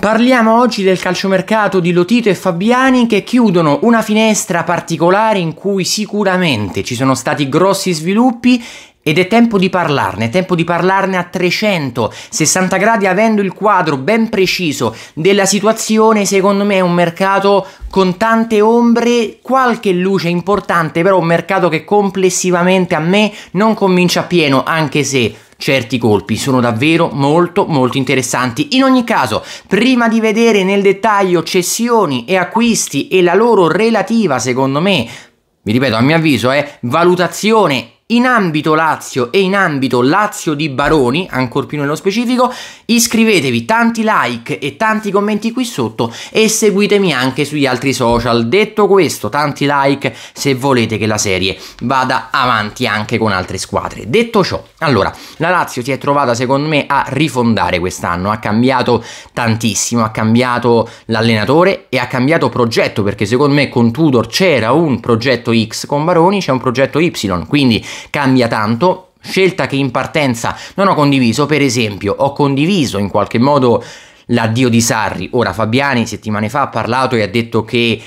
Parliamo oggi del calciomercato di Lotito e Fabiani che chiudono una finestra particolare in cui sicuramente ci sono stati grossi sviluppi ed è tempo di parlarne, è tempo di parlarne a 360 gradi avendo il quadro ben preciso della situazione, secondo me è un mercato con tante ombre, qualche luce importante, però un mercato che complessivamente a me non convince pieno, anche se certi colpi sono davvero molto molto interessanti. In ogni caso, prima di vedere nel dettaglio cessioni e acquisti e la loro relativa, secondo me, vi ripeto, a mio avviso, è valutazione in ambito Lazio e in ambito Lazio di Baroni, ancor più nello specifico, iscrivetevi, tanti like e tanti commenti qui sotto e seguitemi anche sugli altri social. Detto questo, tanti like se volete che la serie vada avanti anche con altre squadre. Detto ciò, allora, la Lazio si è trovata secondo me a rifondare quest'anno, ha cambiato tantissimo, ha cambiato l'allenatore e ha cambiato progetto perché secondo me con Tudor c'era un progetto X, con Baroni c'è un progetto Y, quindi cambia tanto. Scelta che in partenza non ho condiviso, per esempio, ho condiviso in qualche modo l'addio di Sarri. Ora Fabiani settimane fa ha parlato e ha detto che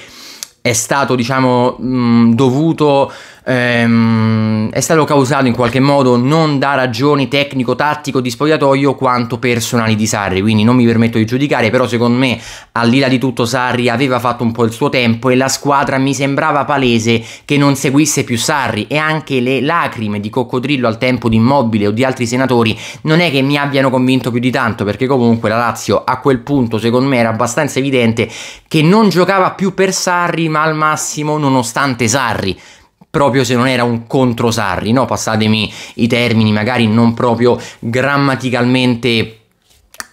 è stato, diciamo, mh, dovuto ehm, è stato causato in qualche modo non da ragioni tecnico-tattico di spogliatoio quanto personali di Sarri, quindi non mi permetto di giudicare, però secondo me al di là di tutto Sarri aveva fatto un po' il suo tempo e la squadra mi sembrava palese che non seguisse più Sarri e anche le lacrime di coccodrillo al tempo di Immobile o di altri senatori non è che mi abbiano convinto più di tanto perché comunque la Lazio a quel punto secondo me era abbastanza evidente che non giocava più per Sarri ma al massimo nonostante Sarri proprio se non era un contro Sarri, no? Passatemi i termini, magari non proprio grammaticalmente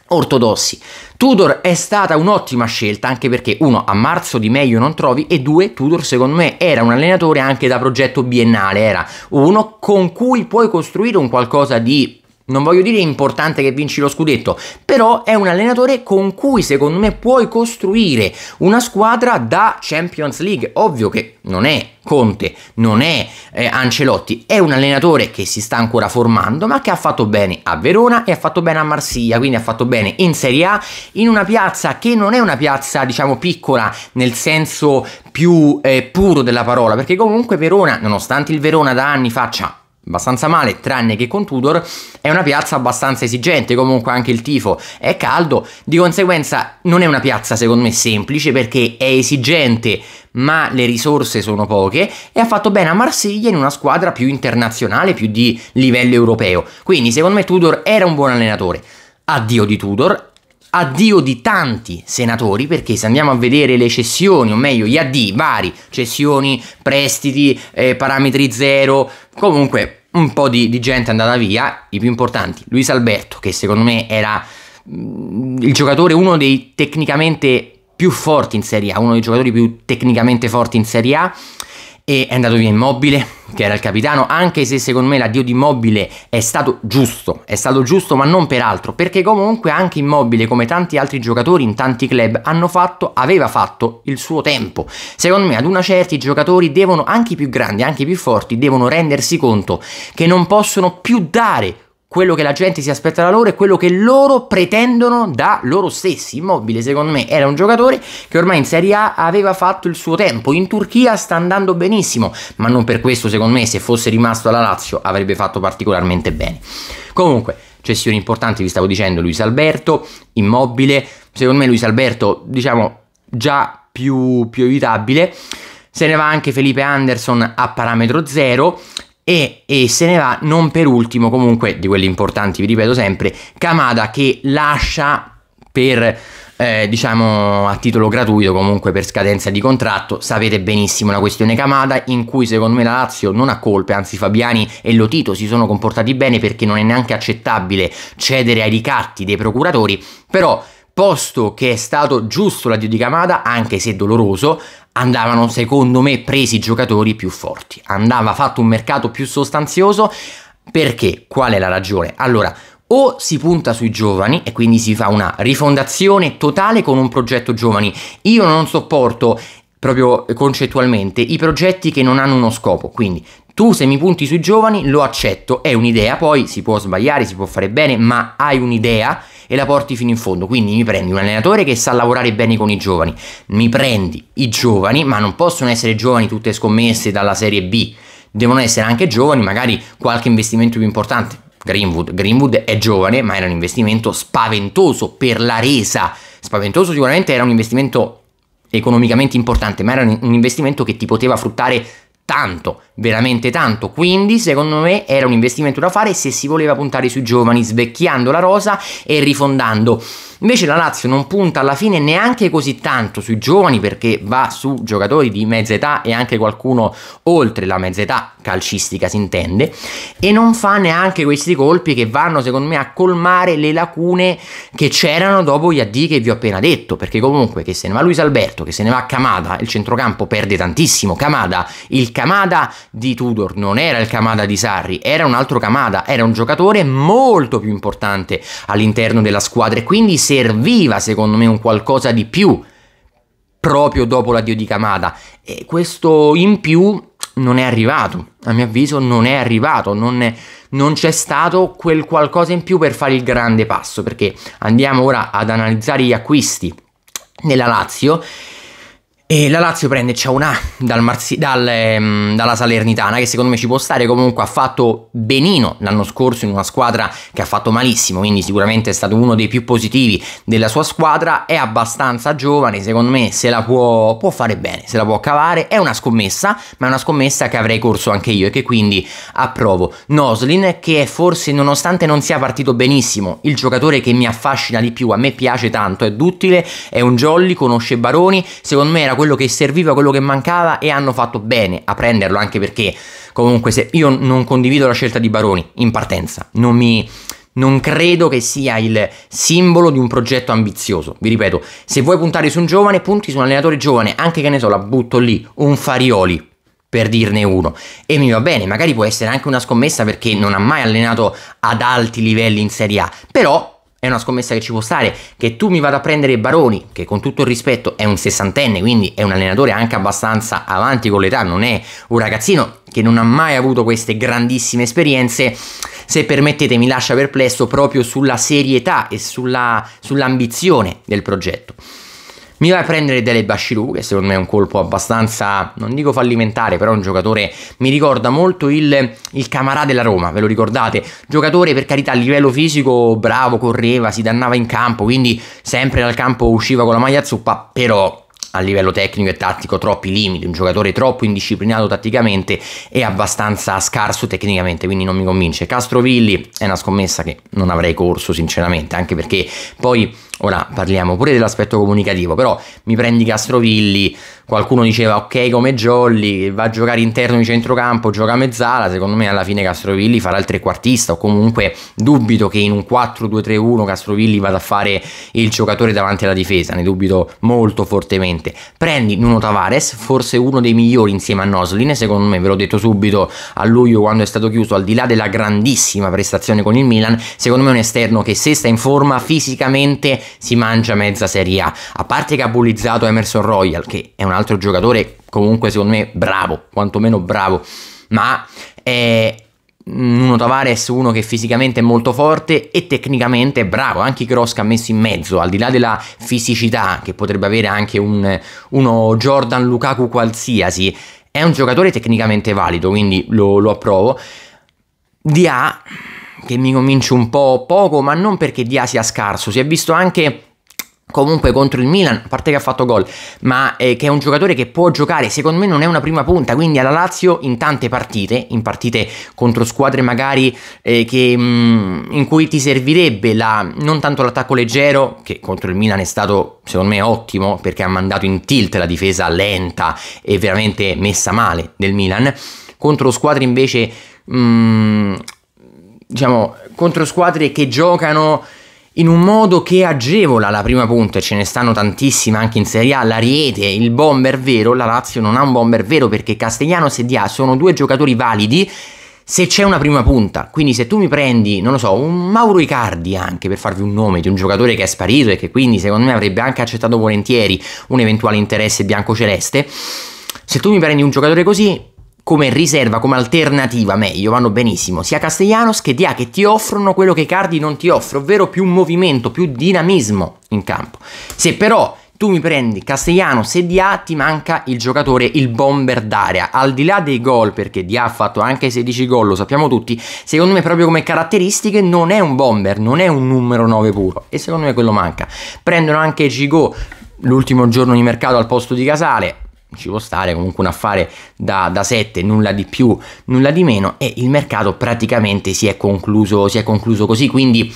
ortodossi. Tudor è stata un'ottima scelta anche perché uno a marzo di meglio non trovi e due Tudor secondo me era un allenatore anche da progetto biennale, era uno con cui puoi costruire un qualcosa di non voglio dire importante che vinci lo scudetto, però è un allenatore con cui secondo me puoi costruire una squadra da Champions League. Ovvio che non è Conte, non è eh, Ancelotti, è un allenatore che si sta ancora formando, ma che ha fatto bene a Verona e ha fatto bene a Marsiglia, quindi ha fatto bene in Serie A, in una piazza che non è una piazza, diciamo, piccola nel senso più eh, puro della parola, perché comunque Verona, nonostante il Verona da anni faccia abbastanza male, tranne che con Tudor, è una piazza abbastanza esigente, comunque anche il tifo è caldo, di conseguenza non è una piazza secondo me semplice perché è esigente, ma le risorse sono poche e ha fatto bene a Marsiglia in una squadra più internazionale, più di livello europeo. Quindi secondo me Tudor era un buon allenatore. Addio di Tudor, addio di tanti senatori perché se andiamo a vedere le cessioni, o meglio gli addi, vari, cessioni, prestiti, eh, parametri zero, comunque un po' di, di gente è andata via, i più importanti, Luis Alberto, che secondo me era mm, il giocatore, uno dei tecnicamente più forti in Serie A, uno dei giocatori più tecnicamente forti in Serie A, e è andato via immobile, che era il capitano, anche se secondo me l'addio di Immobile è stato giusto, è stato giusto ma non per altro, perché comunque anche Immobile, come tanti altri giocatori in tanti club, fatto, aveva fatto il suo tempo. Secondo me ad una certa i giocatori devono, anche i più grandi, anche i più forti, devono rendersi conto che non possono più dare quello che la gente si aspetta da loro e quello che loro pretendono da loro stessi. Immobile, secondo me, era un giocatore che ormai in Serie A aveva fatto il suo tempo. In Turchia sta andando benissimo, ma non per questo, secondo me, se fosse rimasto alla Lazio avrebbe fatto particolarmente bene. Comunque, cessioni importanti, vi stavo dicendo, Luis Alberto, Immobile, secondo me Luis Alberto, diciamo, già più, più evitabile. Se ne va anche Felipe Anderson a parametro zero e, e, se ne va non per ultimo comunque di quelli importanti vi ripeto sempre Kamada che lascia per eh, diciamo a titolo gratuito comunque per scadenza di contratto sapete benissimo la questione Kamada in cui secondo me la Lazio non ha colpe anzi Fabiani e Lotito si sono comportati bene perché non è neanche accettabile cedere ai ricatti dei procuratori però posto che è stato giusto l'addio di Camada, anche se doloroso, andavano secondo me presi i giocatori più forti, andava fatto un mercato più sostanzioso, perché? Qual è la ragione? Allora, o si punta sui giovani e quindi si fa una rifondazione totale con un progetto giovani. Io non sopporto proprio concettualmente i progetti che non hanno uno scopo, quindi tu se mi punti sui giovani lo accetto, è un'idea, poi si può sbagliare, si può fare bene, ma hai un'idea e la porti fino in fondo. Quindi mi prendi un allenatore che sa lavorare bene con i giovani, mi prendi i giovani, ma non possono essere giovani tutte scommesse dalla Serie B, devono essere anche giovani, magari qualche investimento più importante. Greenwood. Greenwood è giovane, ma era un investimento spaventoso per la resa. Spaventoso sicuramente era un investimento economicamente importante, ma era un investimento che ti poteva fruttare tanto veramente tanto. Quindi, secondo me, era un investimento da fare se si voleva puntare sui giovani, svecchiando la rosa e rifondando. Invece la Lazio non punta alla fine neanche così tanto sui giovani perché va su giocatori di mezza età e anche qualcuno oltre la mezza età calcistica si intende e non fa neanche questi colpi che vanno secondo me a colmare le lacune che c'erano dopo gli AD che vi ho appena detto perché comunque che se ne va Luis Alberto, che se ne va Camada, il centrocampo perde tantissimo, Camada, il Camada di Tudor non era il Kamada di Sarri, era un altro Kamada, era un giocatore molto più importante all'interno della squadra e quindi serviva secondo me un qualcosa di più proprio dopo l'addio di Kamada e questo in più non è arrivato, a mio avviso non è arrivato, non, non c'è stato quel qualcosa in più per fare il grande passo perché andiamo ora ad analizzare gli acquisti nella Lazio e la Lazio prende Ciaunà dal Marsi- dal, ehm, dalla Salernitana, che secondo me ci può stare. Comunque ha fatto benino l'anno scorso in una squadra che ha fatto malissimo, quindi sicuramente è stato uno dei più positivi della sua squadra. È abbastanza giovane, secondo me se la può, può fare bene, se la può cavare. È una scommessa, ma è una scommessa che avrei corso anche io e che quindi approvo. Noslin, che è forse, nonostante non sia partito benissimo, il giocatore che mi affascina di più, a me piace tanto, è duttile, è un jolly, conosce Baroni, secondo me era quello che serviva, quello che mancava e hanno fatto bene a prenderlo anche perché comunque se io non condivido la scelta di Baroni in partenza, non mi non credo che sia il simbolo di un progetto ambizioso. Vi ripeto, se vuoi puntare su un giovane, punti su un allenatore giovane, anche che ne so, la butto lì, un Farioli, per dirne uno. E mi va bene, magari può essere anche una scommessa perché non ha mai allenato ad alti livelli in Serie A, però è una scommessa che ci può stare, che tu mi vada a prendere Baroni, che con tutto il rispetto è un sessantenne, quindi è un allenatore anche abbastanza avanti con l'età, non è un ragazzino che non ha mai avuto queste grandissime esperienze, se permettete mi lascia perplesso proprio sulla serietà e sulla, sull'ambizione del progetto. Mi va a prendere Dele Bashiru, che secondo me è un colpo abbastanza, non dico fallimentare, però un giocatore mi ricorda molto il, il Camarà della Roma, ve lo ricordate? Giocatore per carità a livello fisico bravo, correva, si dannava in campo, quindi sempre dal campo usciva con la maglia zuppa, però a livello tecnico e tattico troppi limiti, un giocatore troppo indisciplinato tatticamente e abbastanza scarso tecnicamente, quindi non mi convince. Castrovilli è una scommessa che non avrei corso sinceramente, anche perché poi Ora parliamo pure dell'aspetto comunicativo, però mi prendi Castrovilli, qualcuno diceva ok come Jolly, va a giocare interno di centrocampo, gioca a mezzala, secondo me alla fine Castrovilli farà il trequartista o comunque dubito che in un 4-2-3-1 Castrovilli vada a fare il giocatore davanti alla difesa, ne dubito molto fortemente. Prendi Nuno Tavares, forse uno dei migliori insieme a Noslin, secondo me ve l'ho detto subito a luglio quando è stato chiuso, al di là della grandissima prestazione con il Milan, secondo me è un esterno che se sta in forma fisicamente si mangia mezza Serie A. A parte che ha bullizzato Emerson Royal, che è un altro giocatore comunque secondo me bravo, quantomeno bravo, ma è uno Tavares, uno che fisicamente è molto forte e tecnicamente è bravo, anche i cross che ha messo in mezzo, al di là della fisicità che potrebbe avere anche un, uno Jordan Lukaku qualsiasi, è un giocatore tecnicamente valido, quindi lo, lo approvo. Dia che mi convince un po' poco, ma non perché Dia sia scarso, si è visto anche comunque contro il Milan, a parte che ha fatto gol, ma eh, che è un giocatore che può giocare, secondo me non è una prima punta, quindi alla Lazio in tante partite, in partite contro squadre magari eh, che, mh, mm, in cui ti servirebbe la, non tanto l'attacco leggero, che contro il Milan è stato secondo me ottimo perché ha mandato in tilt la difesa lenta e veramente messa male del Milan, contro squadre invece... Mh, mm, diciamo, contro squadre che giocano in un modo che agevola la prima punta, e ce ne stanno tantissime anche in Serie A, l'Ariete, il bomber vero, la Lazio non ha un bomber vero perché Castellanos e Sedia sono due giocatori validi se c'è una prima punta, quindi se tu mi prendi, non lo so, un Mauro Icardi anche per farvi un nome di un giocatore che è sparito e che quindi secondo me avrebbe anche accettato volentieri un eventuale interesse bianco-celeste, se tu mi prendi un giocatore così come riserva, come alternativa meglio, vanno benissimo, sia Castellanos che Dia che ti offrono quello che Cardi non ti offre, ovvero più movimento, più dinamismo in campo. Se però tu mi prendi Castellanos e Dia ti manca il giocatore, il bomber d'area, al di là dei gol, perché Dia ha fatto anche 16 gol, lo sappiamo tutti, secondo me proprio come caratteristiche non è un bomber, non è un numero 9 puro e secondo me quello manca. Prendono anche Gigot l'ultimo giorno di mercato al posto di Casale, ci può stare comunque un affare da, da 7 nulla di più nulla di meno e il mercato praticamente si è concluso, si è concluso così quindi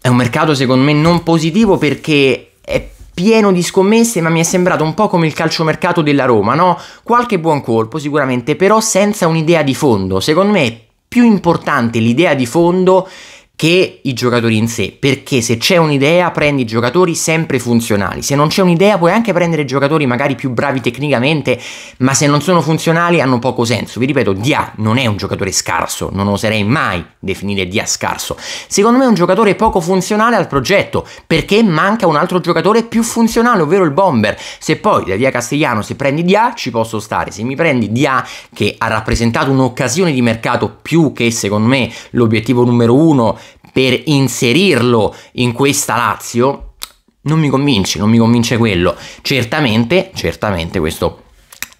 è un mercato secondo me non positivo perché è pieno di scommesse ma mi è sembrato un po' come il calciomercato della Roma no? qualche buon colpo sicuramente però senza un'idea di fondo secondo me è più importante l'idea di fondo che i giocatori in sé, perché se c'è un'idea prendi giocatori sempre funzionali, se non c'è un'idea puoi anche prendere giocatori magari più bravi tecnicamente, ma se non sono funzionali hanno poco senso. Vi ripeto, Dia non è un giocatore scarso, non oserei mai definire Dia scarso. Secondo me è un giocatore poco funzionale al progetto, perché manca un altro giocatore più funzionale, ovvero il bomber. Se poi da Via Castigliano se prendi Dia ci posso stare, se mi prendi Dia che ha rappresentato un'occasione di mercato più che secondo me l'obiettivo numero uno per inserirlo in questa Lazio, non mi convince, non mi convince quello. Certamente, certamente questo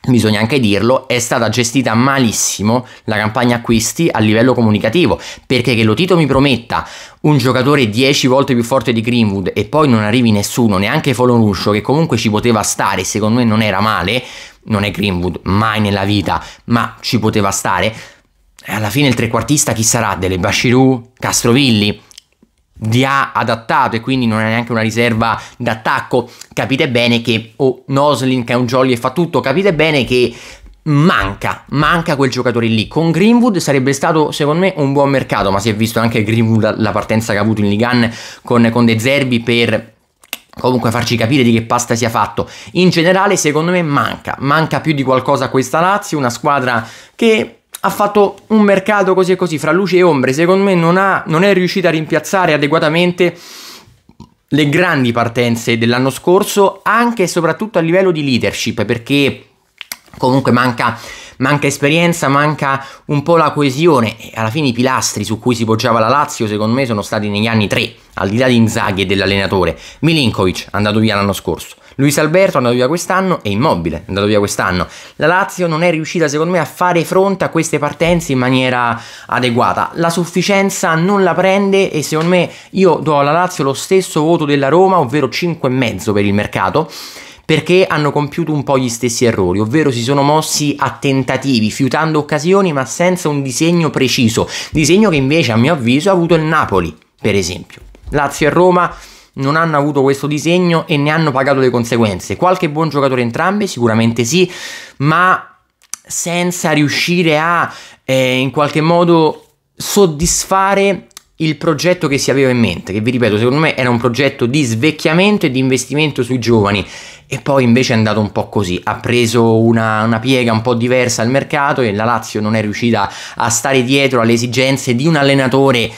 bisogna anche dirlo, è stata gestita malissimo la campagna acquisti a livello comunicativo, perché che lo Tito mi prometta un giocatore 10 volte più forte di Greenwood e poi non arrivi nessuno, neanche Foloruscio, che comunque ci poteva stare, secondo me non era male, non è Greenwood mai nella vita, ma ci poteva stare, alla fine il trequartista chi sarà? Delle Bashirou, Castrovilli, Vi ha adattato e quindi non è neanche una riserva d'attacco. Capite bene che, o oh, Noslin che è un jolly e fa tutto, capite bene che manca, manca quel giocatore lì. Con Greenwood sarebbe stato secondo me un buon mercato, ma si è visto anche Greenwood la partenza che ha avuto in Ligan con, con De Zerbi per comunque farci capire di che pasta sia fatto. In generale secondo me manca, manca più di qualcosa a questa Lazio, una squadra che ha fatto un mercato così e così, fra luci e ombre, secondo me non, ha, non è riuscita a rimpiazzare adeguatamente le grandi partenze dell'anno scorso, anche e soprattutto a livello di leadership, perché comunque manca, manca, esperienza, manca un po' la coesione e alla fine i pilastri su cui si poggiava la Lazio secondo me sono stati negli anni 3, al di là di Inzaghi e dell'allenatore. Milinkovic è andato via l'anno scorso, Luis Alberto è andato via quest'anno e Immobile è andato via quest'anno. La Lazio non è riuscita secondo me a fare fronte a queste partenze in maniera adeguata. La sufficienza non la prende e secondo me io do alla Lazio lo stesso voto della Roma, ovvero 5,5 per il mercato perché hanno compiuto un po' gli stessi errori, ovvero si sono mossi a tentativi, fiutando occasioni ma senza un disegno preciso, disegno che invece a mio avviso ha avuto il Napoli, per esempio. Lazio e Roma non hanno avuto questo disegno e ne hanno pagato le conseguenze. Qualche buon giocatore entrambe, sicuramente sì, ma senza riuscire a eh, in qualche modo soddisfare il progetto che si aveva in mente, che vi ripeto, secondo me era un progetto di svecchiamento e di investimento sui giovani e poi invece è andato un po' così, ha preso una, una, piega un po' diversa al mercato e la Lazio non è riuscita a stare dietro alle esigenze di un allenatore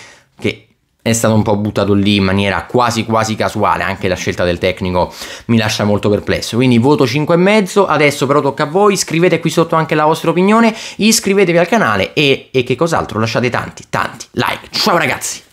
è stato un po' buttato lì in maniera quasi quasi casuale, anche la scelta del tecnico mi lascia molto perplesso. Quindi voto 5,5, adesso però tocca a voi, scrivete qui sotto anche la vostra opinione, iscrivetevi al canale e, e che cos'altro, lasciate tanti, tanti like. Ciao ragazzi!